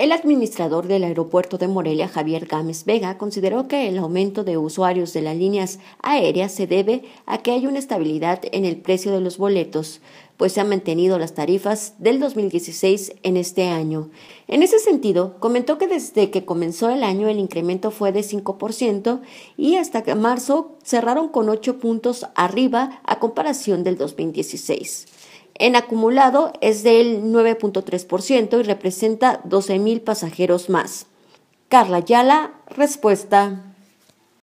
El administrador del aeropuerto de Morelia, Javier Gámez Vega, consideró que el aumento de usuarios de las líneas aéreas se debe a que hay una estabilidad en el precio de los boletos, pues se han mantenido las tarifas del 2016 en este año. En ese sentido, comentó que desde que comenzó el año el incremento fue de 5% y hasta marzo cerraron con 8 puntos arriba a comparación del 2016. En acumulado es del 9.3% y representa 12.000 pasajeros más. Carla Yala, respuesta.